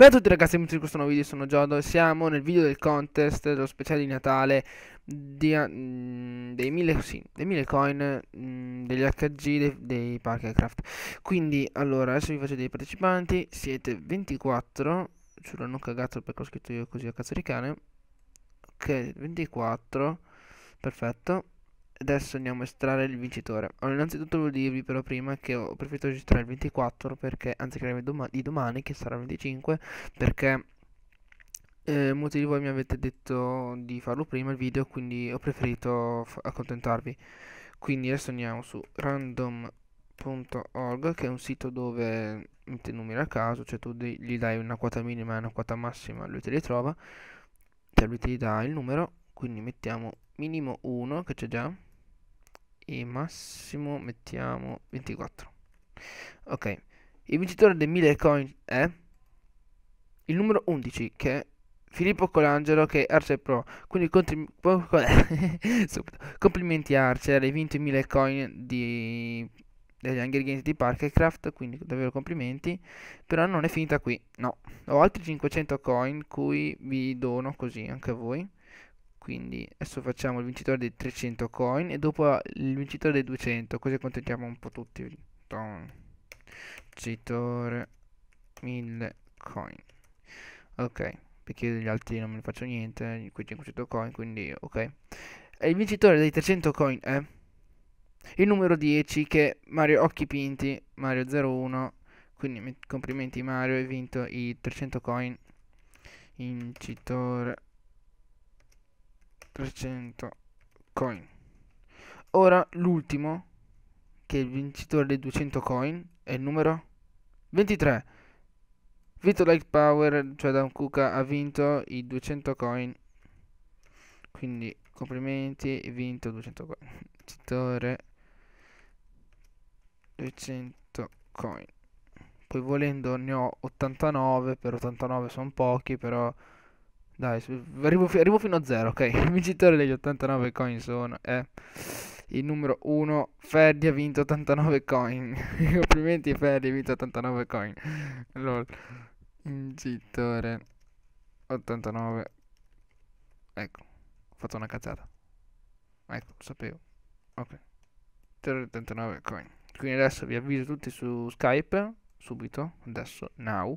Ciao a tutti ragazzi, benvenuti in questo nuovo video, sono Giodo e Siamo nel video del contest, dello speciale di Natale di, mh, ah, mm, Dei 1000 sì, coin, mh, mm, degli HG, dei, dei Parkercraft Quindi, allora, adesso vi faccio dei partecipanti Siete 24 Giuro, non cagato perché ho scritto io così a cazzo di cane Ok, 24 Perfetto Adesso andiamo a estrarre il vincitore. Allora, innanzitutto volevo dirvi però prima che ho preferito registrare il 24 perché, anziché doma di domani, che sarà il 25, perché eh, molti di voi mi avete detto di farlo prima il video, quindi ho preferito accontentarvi. Quindi adesso andiamo su random.org, che è un sito dove metti numeri a caso, cioè tu gli dai una quota minima e una quota massima, lui te li trova, cioè lui ti dà il numero, quindi mettiamo minimo 1 che c'è già e massimo mettiamo 24 ok il vincitore dei 1000 coin è il numero 11 che è Filippo Colangelo che è Archer Pro quindi complimenti Archer hai vinto i 1000 coin di degli Hunger Games di Parkercraft, quindi davvero complimenti, però non è finita qui, no, ho altri 500 coin cui vi dono così anche a voi, quindi adesso facciamo il vincitore dei 300 coin e dopo il vincitore dei 200 così accontentiamo un po' tutti vincitore 1000 coin ok perché gli altri non me ne faccio niente quei 500 coin quindi ok e il vincitore dei 300 coin è il numero 10 che Mario Occhi Pinti Mario 01 quindi complimenti Mario hai vinto i 300 coin vincitore 100% coin. Ora l'ultimo, che è il vincitore dei 200 coin, è il numero 23. Vito Light Power, cioè Dan Kuka, ha vinto i 200 coin. Quindi complimenti, hai vinto 200 coin. Vincitore 200 coin. Poi volendo ne ho 89, per 89 sono pochi, però dai, arrivo, fi- arrivo fino a zero, ok. Il vincitore degli 89 coin sono è eh, il numero 1. Ferdi ha vinto 89 coin. Complimenti Ferdi, ha vinto 89 coin. Lol. Vincitore 89. Ecco, ho fatto una cazzata. Ecco, lo sapevo. Ok. 89 coin. Quindi adesso vi avviso tutti su Skype, subito, adesso, now.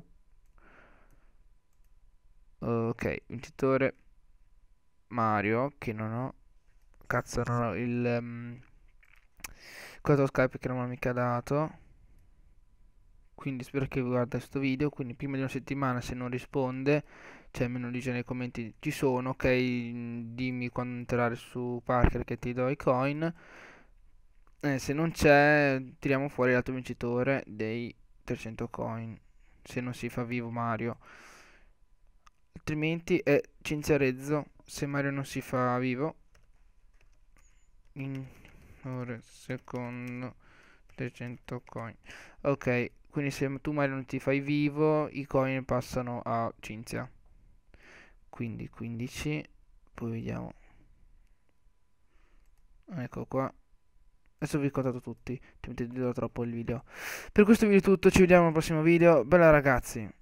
Ok, vincitore Mario, che non ho... Cazzo, non ho il... Um, ehm, cosa Skype che non mi ha mica dato. Quindi spero che guarda questo video, quindi prima di una settimana se non risponde, cioè meno dice nei commenti ci sono, ok, dimmi quando entrare su Parker che ti do i coin. Eh, se non c'è, tiriamo fuori l'altro vincitore dei 300 coin, se non si fa vivo Mario. Altrimenti è eh, Cinzia Rezzo se Mario non si fa vivo. In ore secondo 300 coin. Ok, quindi se tu Mario non ti fai vivo, i coin passano a Cinzia. Quindi 15, poi vediamo. Ecco qua. Adesso vi ho contato tutti, ti dura troppo il video. Per questo video è tutto, ci vediamo al prossimo video. Bella ragazzi!